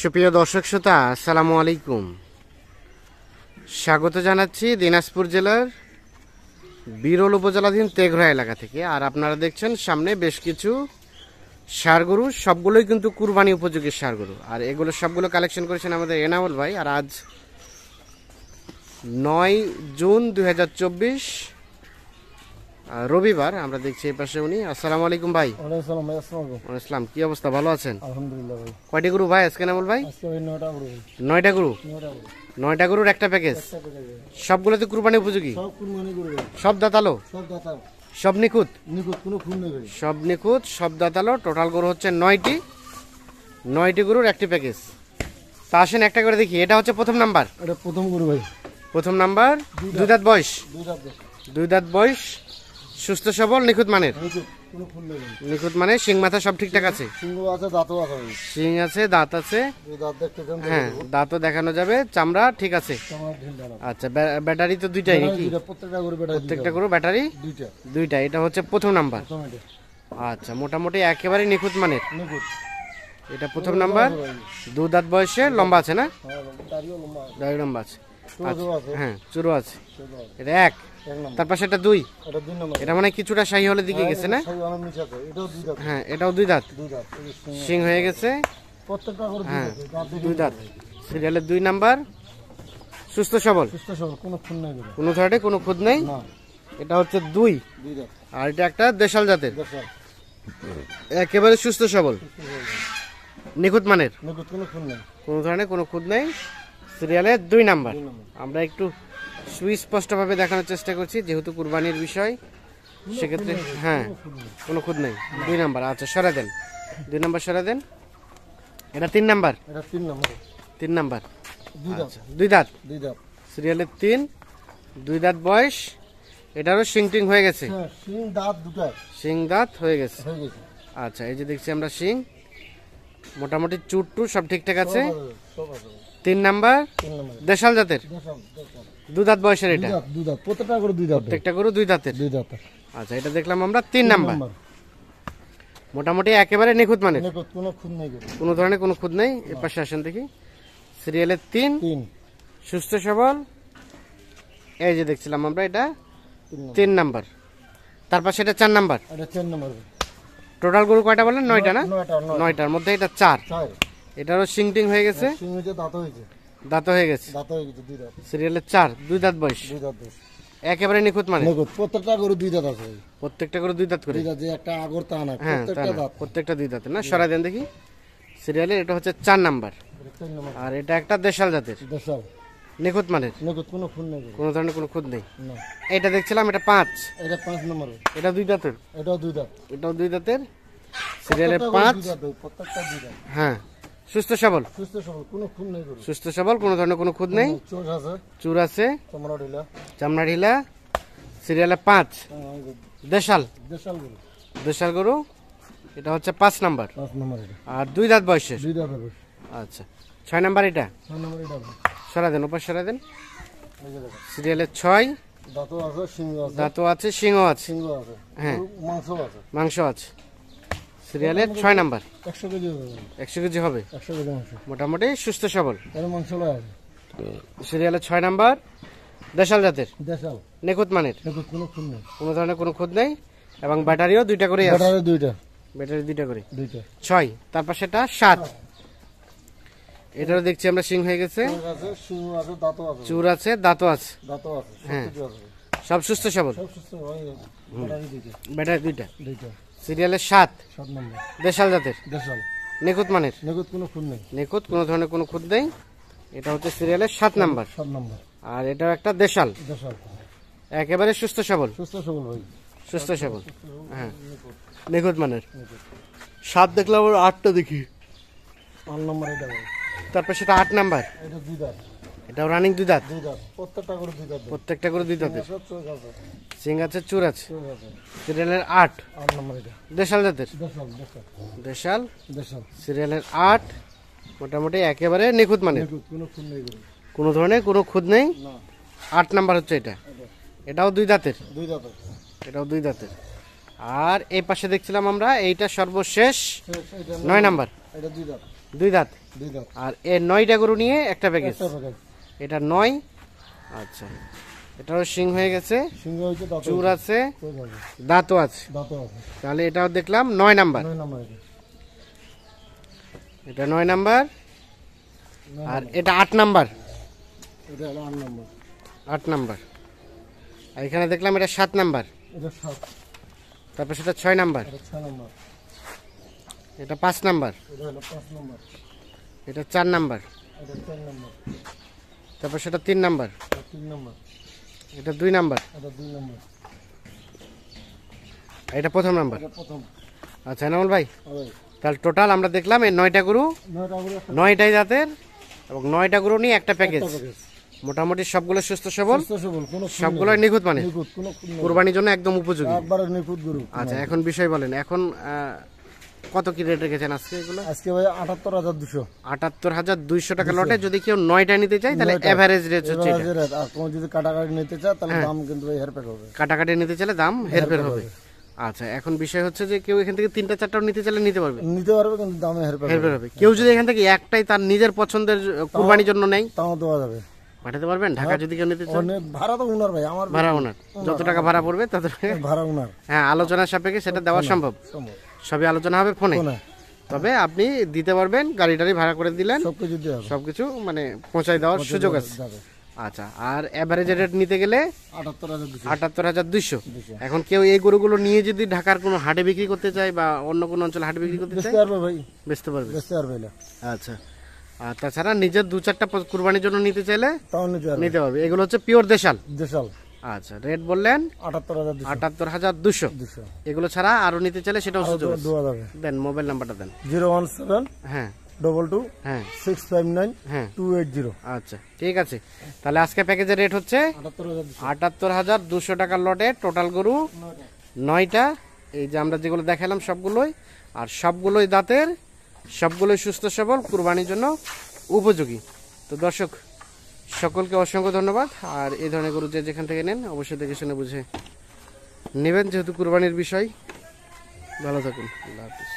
সুপ্রিয় দর্শক শ্রোতা আসসালামু আলাইকুম স্বাগত জানাচ্ছি দিনাজপুর জেলার বিরল উপজেলাধীন তেঘরা এলাকা থেকে আর আপনারা দেখছেন সামনে বেশ কিছু সারগরু সবগুলোই কিন্তু কুরবানি উপযোগী সারগরু আর এগুলো সবগুলো কালেকশন করেছেন আমাদের এনামল ভাই আর আজ নয় জুন দু রবিবার আমরা দেখছি এই পাশে উনি আসসালাম আলাইকুম ভাই আসসালাম কি অবস্থা ভালো আছেন আলহামদুলিল্লাহ কয়টি গুরু ভাই আজকে নামল ভাই নয়টা গুরু নয়টা গরুর একটা প্যাকেজ সবগুলোতে কুরবানি উপযোগী সব দাতালো সব নিখুঁত সব নিখুঁত সব দাতালো টোটাল গরু হচ্ছে নয়টি নয়টি গরুর একটি প্যাকেজ তা আসেন একটা করে দেখি এটা হচ্ছে প্রথম নাম্বার প্রথম গুরু ভাই প্রথম নাম্বার দুই দাঁত বয়স দুই দাঁত বয়স সুস্থ সবল নিখুঁত মানের নিখুঁত মানে শিং মাথা সব ঠিকঠাক আছে শিং আছে দাঁত আছে হ্যাঁ দাঁতও দেখানো যাবে চামড়া ঠিক আছে আচ্ছা ব্যাটারি তো দুইটাই নাকি প্রত্যেকটা গরু ব্যাটারি দুইটা এটা হচ্ছে প্রথম নাম্বার আচ্ছা মোটামুটি একেবারে নিখুঁত মানের এটা প্রথম নাম্বার দু দাঁত বয়সে লম্বা আছে না হ্যাঁ, লম্বা আছে হ্যাঁ চুরো আছে এটা এক তার পাশে এটা দুই এটা মানে কিছুটা হলে দিকে হ্যাঁ, গেছে না হ্যাঁ এটাও দুই দাঁত সিং হয়ে গেছে হ্যাঁ দুই দাঁত সিরিয়ালের দুই নাম্বার সুস্থ সবল কোনো ধরনের কোনো খুদ নেই এটা হচ্ছে দুই আর এটা একটা দেশাল জাতের একেবারে সুস্থ সবল নিখুঁত মানের কোনো ধরনের কোনো খুদ নেই সিরিয়ালের দুই নাম্বার আমরা একটু সুস্পষ্টভাবে দেখানোর চেষ্টা করছি যেহেতু কুরবানির বিষয় সেক্ষেত্রে হ্যাঁ কোনো খুদ নেই দুই নাম্বার আচ্ছা সরা দেন দুই নাম্বার সরা দেন এটা তিন নাম্বার তিন নাম্বার আচ্ছা, দুই দাঁত দুই দাঁত সিরিয়ালের তিন দুই দাঁত বয়স এটারও টিং হয়ে গেছে সিং হ্যাঁ, দাঁত হয়ে গেছে আচ্ছা এই যে দেখছি আমরা সিং মোটামুটি চুটটু সব ঠিকঠাক আছে তিন নাম্বার দেশাল জাতের দুই দাঁত বয়সের এটা দুই প্রত্যেকটা গরু দুই দাঁত প্রত্যেকটা করে দুই দাঁতের দুই দাঁত আচ্ছা এটা দেখলাম আমরা তিন নাম্বার মোটামুটি একেবারে নিখুঁত মানে কোনো খুঁত নেই কোনো ধরনের কোনো খুঁত নেই এর পাশে আসেন দেখি সিরিয়ালের তিন সুস্থ সবল এই যে দেখছিলাম আমরা এটা তিন নাম্বার তার পাশে এটা চার নাম্বার টোটাল গরু কয়টা বললেন নয়টা না নয়টার মধ্যে এটা চার এটারও সিংটিং হয়ে গেছে সিং হয়েছে দাঁত হয়েছে দাঁত হয়ে গেছে দাঁত হয়ে গেছে দুই দাঁত সিরিয়ালে চার দুই দাঁত বয়স দুই দাঁত বয়স একেবারে নিখুঁত মানে প্রত্যেকটা গরু দুই দাঁত আছে প্রত্যেকটা গরু দুই দাঁত করে দুই দাঁত একটা আগর তা না হ্যাঁ, প্রত্যেকটা দাঁত প্রত্যেকটা দুই দাঁত না সরাই দেন দেখি সিরিয়ালে এটা হচ্ছে চার নাম্বার আর এটা একটা দেশাল জাতের দেশাল নিখুঁত মানে নিখুঁত কোনো খুন নেই কোনো ধরনের কোনো খুঁত নেই এটা দেখছিলাম এটা পাঁচ এটা পাঁচ নম্বর এটা দুই দাঁতের এটাও দুই দাঁত এটাও দুই দাঁতের সিরিয়ালের পাঁচ হ্যাঁ সুস্থ সবল সুস্থ সবল কোনো ধরনের কোনো খুদ নেই চুর আছে চুর আছে চামড়া ঢিলা সিরিয়ালে পাঁচ হ্যাঁ, দেশাল দেশাল গরু দেশাল গরু এটা হচ্ছে পাঁচ নাম্বার আর দুই দাঁত বয়সে আচ্ছা ছয় নাম্বার এটা ছয় সরা দেন উপর সরা দেন সিরিয়ালের ছয় দাঁতও আছে সিংহ আছে আছে সিংহ আছে হ্যাঁ মাংস আছে মাংস আছে সিরিয়ালের ছয় নাম্বার একশো কেজি হবে মোটামুটি সুস্থ সবল সিরিয়ালের ছয় নাম্বার দেশাল জাতের দেশাল নেকুত মানের নেকুত কোনো ধরনের কোনো খুদ নেই এবং ব্যাটারিও দুইটা করে ব্যাটারি দুইটা ব্যাটারি দুইটা করে ছয় তারপর সেটা সাত এটাও দেখছি আমরা সিং হয়ে গেছে চুর আছে দাঁতও আছে হ্যাঁ সব সুস্থ সবল ব্যাটারি দুইটা দুইটা সিরিয়ালের সাত সাত নম্বর দেশাল জাতের দেশাল নিখুঁত মানের নিখুঁত কোনো খুঁত নেই নিখুঁত কোনো ধরনের কোনো খুঁত নেই এটা হচ্ছে সিরিয়ালের সাত নাম্বার সাত নাম্বার আর এটাও একটা দেশাল দেশাল একেবারে সুস্থ সবল সুস্থ সবল ভাই সুস্থ সবল হ্যাঁ নিখুঁত মানের সাত দেখলাম আটটা দেখি পাঁচ নম্বর এটা তারপর সেটা আট নাম্বার এটা দুই এটাও রানিং দুই দাঁত প্রত্যেকটা করে দুই দাঁতের সিং আছে চুর আছে সিরিয়ালের আট দেশাল জাতের দেশাল সিরিয়ালের আট মোটামুটি একেবারে নিখুঁত মানে কোনো ধরনের কোনো খুদ নেই আট নাম্বার হচ্ছে এটা এটাও দুই দাঁতের এটাও দুই দাঁতের আর এই পাশে দেখছিলাম আমরা এইটা সর্বশেষ নয় নাম্বার দুই দাঁত দুই দাঁত আর এর নয়টা গরু নিয়ে একটা প্যাকেজ এটা নয় আচ্ছা এটাও সিং হয়ে গেছে চুর আছে দাঁতও আছে তাহলে এটাও দেখলাম নয় নাম্বার এটা নয় নাম্বার আর এটা আট নাম্বার আট নাম্বার আর এখানে দেখলাম এটা সাত নাম্বার তারপর সেটা ছয় নাম্বার এটা পাঁচ নাম্বার এটা চার নাম্বার তারপর সেটা তিন নাম্বার এটা দুই নাম্বার এটা প্রথম নাম্বার আচ্ছা এনামল ভাই তাহলে টোটাল আমরা দেখলাম এই নয়টা গরু নয়টাই জাতের এবং নয়টা গরু নিয়ে একটা প্যাকেজ মোটামুটি সবগুলো সুস্থ সবল সবগুলো নিখুঁত মানে কোরবানির জন্য একদম উপযোগী আচ্ছা এখন বিষয় বলেন এখন কত কি রেট রেখেছেন আজকে এগুলো আজকে ভাই আটাত্তর হাজার দুশো আটাত্তর হাজার দুইশো টাকা লটে যদি কেউ নয়টা নিতে চায় তাহলে এভারেজ রেট হচ্ছে আর কোনো যদি কাটাকাটি নিতে চায় তাহলে হ্যাঁ। দাম কিন্তু হেরফের হবে কাটাকাটি নিতে চাইলে দাম হেরফের হবে আচ্ছা এখন বিষয় হচ্ছে যে কেউ এখান থেকে তিনটা চারটা নিতে চাইলে নিতে পারবে নিতে পারবে কিন্তু দামে হেরফের হেরফের হবে কেউ যদি এখান থেকে একটাই তার নিজের পছন্দের কুরবানির জন্য নেয় তাও দেওয়া যাবে পাঠাতে পারবেন ঢাকা যদি কেউ নিতে চান ভাড়া তো উনার ভাই আমার ভাড়া উনার যত টাকা ভাড়া পড়বে তত ভাড়া উনার হ্যাঁ আলোচনার সাপেক্ষে সেটা দেওয়া সম্ভব সম্ভব সবই আলোচনা হবে ফোনে তবে আপনি দিতে পারবেন গাড়ি টাড়ি ভাড়া করে দিলেন সবকিছু মানে পৌঁছায় দেওয়ার সুযোগ আছে আচ্ছা আর অ্যাভারেজ রেট নিতে গেলে আটাত্তর হাজার দুইশো এখন কেউ এই গরুগুলো নিয়ে যদি ঢাকার কোনো হাটে বিক্রি করতে চায় বা অন্য কোনো অঞ্চলে হাটে বিক্রি করতে চায় বেচতে পারবে আচ্ছা আর তাছাড়া নিজের দু চারটা কুরবানির জন্য নিতে চাইলে নিতে পারবে এগুলো হচ্ছে পিওর দেশাল দেশাল আচ্ছা রেট বললেন আটাত্তর হাজার দুশো এগুলো ছাড়া আরো নিতে চাইলে সেটা দেন মোবাইল নাম্বারটা দেন জিরো ওয়ান হ্যাঁ ডবল টু হ্যাঁ সিক্স নাইন হ্যাঁ টু এইট জিরো আচ্ছা ঠিক আছে তাহলে প্যাকেজের রেট হচ্ছে আটাত্তর হাজার দুশো টাকার লটে টোটাল গরু নয়টা এই যে আমরা যেগুলো দেখালাম সবগুলোই আর সবগুলোই দাঁতের সবগুলোই সুস্থ সবল কুরবানির জন্য উপযোগী তো দর্শক সকলকে অসংখ্য ধন্যবাদ আর এই ধরনের গরু যে যেখান থেকে নেন অবশ্যই দেখে শুনে বুঝে নেবেন যেহেতু কুরবানির বিষয় ভালো থাকুন আল্লাহ হাফিজ